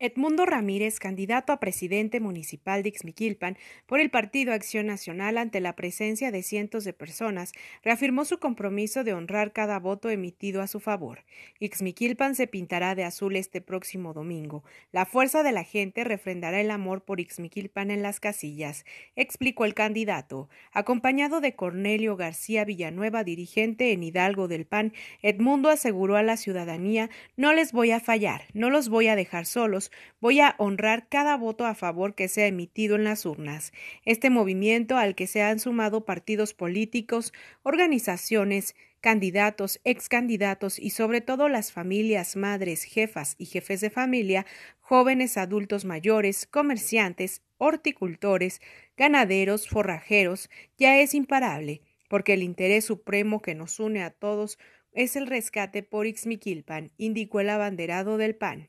Edmundo Ramírez, candidato a presidente municipal de Ixmiquilpan por el Partido Acción Nacional ante la presencia de cientos de personas, reafirmó su compromiso de honrar cada voto emitido a su favor. Ixmiquilpan se pintará de azul este próximo domingo. La fuerza de la gente refrendará el amor por Ixmiquilpan en las casillas, explicó el candidato. Acompañado de Cornelio García Villanueva, dirigente en Hidalgo del PAN, Edmundo aseguró a la ciudadanía: No les voy a fallar, no los voy a dejar solos pues, voy a honrar cada voto a favor que sea emitido en las urnas. Este movimiento al que se han sumado partidos políticos, organizaciones, candidatos, excandidatos y sobre todo las familias, madres, jefas y jefes de familia, jóvenes, adultos mayores, comerciantes, horticultores, ganaderos, forrajeros, ya es imparable, porque el interés supremo que nos une a todos es el rescate por Ixmiquilpan, indicó el abanderado del PAN.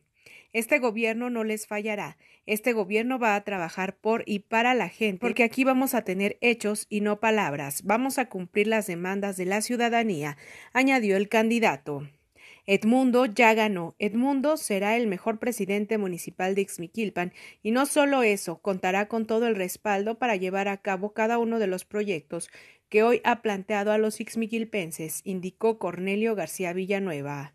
Este gobierno no les fallará. Este gobierno va a trabajar por y para la gente, porque aquí vamos a tener hechos y no palabras. Vamos a cumplir las demandas de la ciudadanía, añadió el candidato. Edmundo ya ganó. Edmundo será el mejor presidente municipal de Ixmiquilpan y no solo eso, contará con todo el respaldo para llevar a cabo cada uno de los proyectos que hoy ha planteado a los ixmiquilpenses, indicó Cornelio García Villanueva.